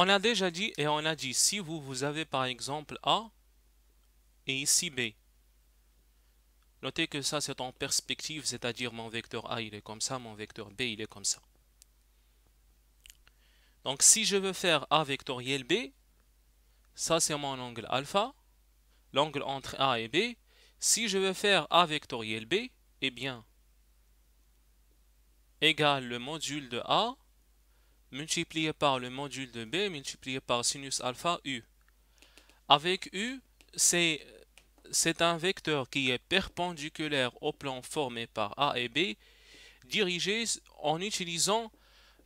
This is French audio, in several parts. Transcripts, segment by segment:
On a déjà dit et on a dit si vous, vous avez par exemple A et ici B. Notez que ça c'est en perspective, c'est-à-dire mon vecteur A il est comme ça, mon vecteur B il est comme ça. Donc si je veux faire A vectoriel B, ça c'est mon angle alpha, l'angle entre A et B. Si je veux faire A vectoriel B, eh bien, égale le module de A multiplié par le module de B multiplié par sinus alpha U. Avec U, c'est un vecteur qui est perpendiculaire au plan formé par A et B, dirigé en utilisant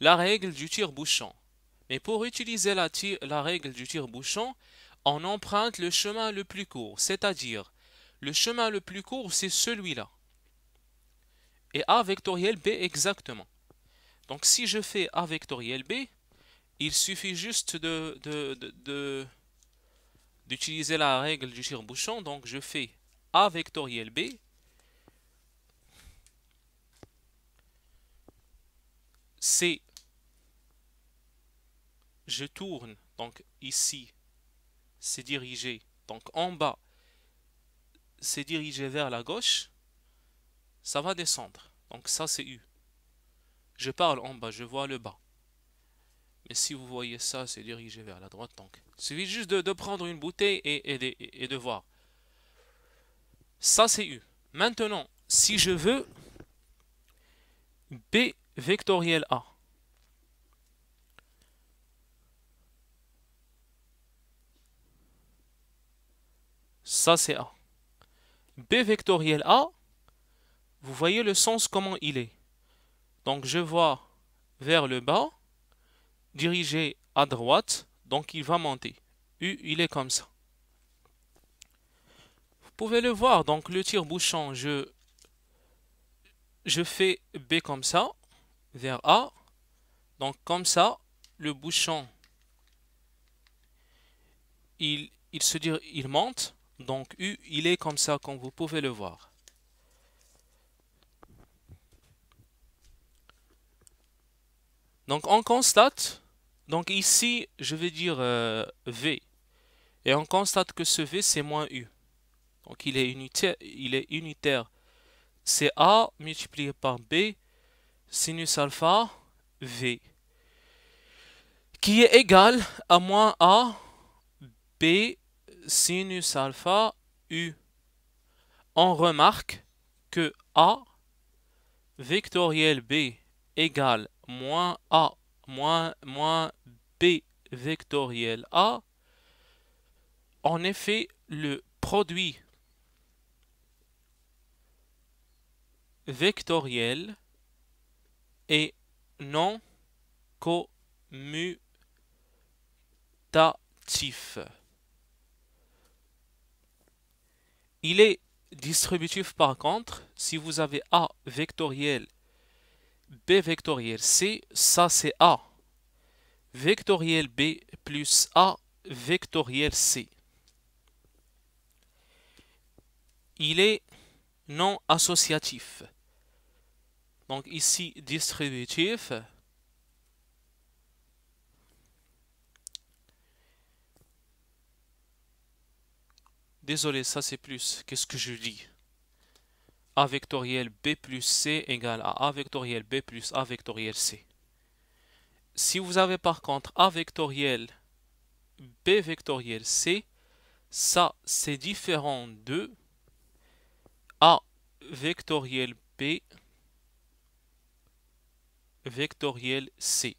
la règle du tire-bouchon. Mais pour utiliser la, la règle du tire-bouchon, on emprunte le chemin le plus court, c'est-à-dire le chemin le plus court, c'est celui-là. Et A vectoriel B exactement. Donc si je fais A vectoriel B, il suffit juste de, d'utiliser la règle du tire-bouchon. Donc je fais A vectoriel B C, je tourne donc ici c'est dirigé donc en bas c'est dirigé vers la gauche ça va descendre donc ça c'est U je parle en bas, je vois le bas. Mais si vous voyez ça, c'est dirigé vers la droite. Donc, il suffit juste de, prendre une bouteille et, et de voir. Ça, c'est U. Maintenant, si je veux B vectoriel A. Ça, c'est A. B vectoriel A, vous voyez le sens comment il est. Donc je vois vers le bas, dirigé à droite, donc il va monter. U, il est comme ça. Vous pouvez le voir, donc le tir bouchon je, je fais B comme ça, vers A. Donc comme ça, le bouchon, il, il se dit, il monte. Donc U, il est comme ça, comme vous pouvez le voir. Donc on constate, donc ici je vais dire euh, V, et on constate que ce V c'est moins U. Donc il est unitaire, il est unitaire. C'est A multiplié par B sinus alpha V qui est égal à moins A B sinus alpha U. On remarque que A vectoriel B égale moins A moins, B vectoriel A, en effet, le produit vectoriel est non commutatif. Il est distributif par contre, si vous avez A vectoriel B vectoriel C, ça c'est A. Vectoriel B plus A vectoriel C. Il est non associatif. Donc ici, distributif. Désolé, ça c'est plus. Qu'est-ce que je dis a vectoriel B plus C égale à A vectoriel B plus A vectoriel C. Si vous avez par contre A vectoriel B vectoriel C, ça c'est différent de A vectoriel B vectoriel C.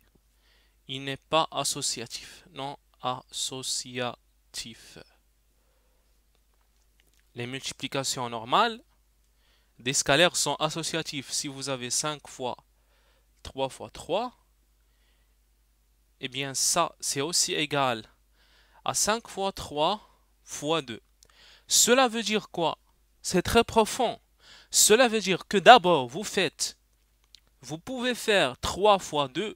Il n'est pas associatif, non associatif. Les multiplications normales des scalaires sont associatifs. Si vous avez 5 fois 3 fois 3, eh bien ça, c'est aussi égal à 5 fois 3 fois 2. Cela veut dire quoi C'est très profond. Cela veut dire que d'abord, vous faites, vous pouvez faire 3 fois 2,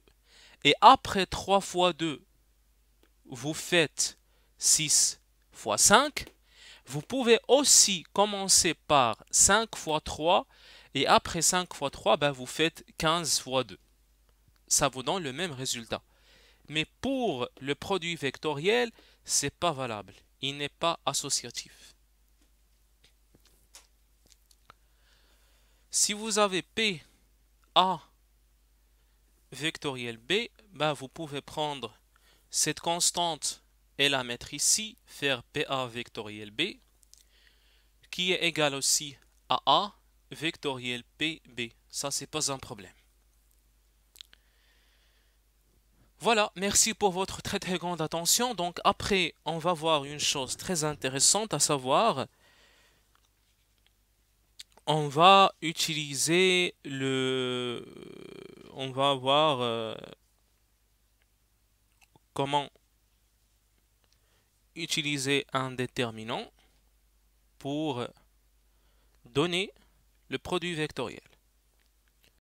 et après 3 fois 2, vous faites 6 fois 5, vous pouvez aussi commencer par 5 fois 3 et après 5 fois 3, ben, vous faites 15 fois 2. Ça vous donne le même résultat. Mais pour le produit vectoriel, ce n'est pas valable. Il n'est pas associatif. Si vous avez P A vectoriel B, ben, vous pouvez prendre cette constante et la mettre ici, faire PA vectoriel B, qui est égal aussi à A vectoriel PB. Ça, c'est pas un problème. Voilà, merci pour votre très très grande attention. Donc après, on va voir une chose très intéressante, à savoir, on va utiliser le... On va voir euh, comment utiliser un déterminant pour donner le produit vectoriel.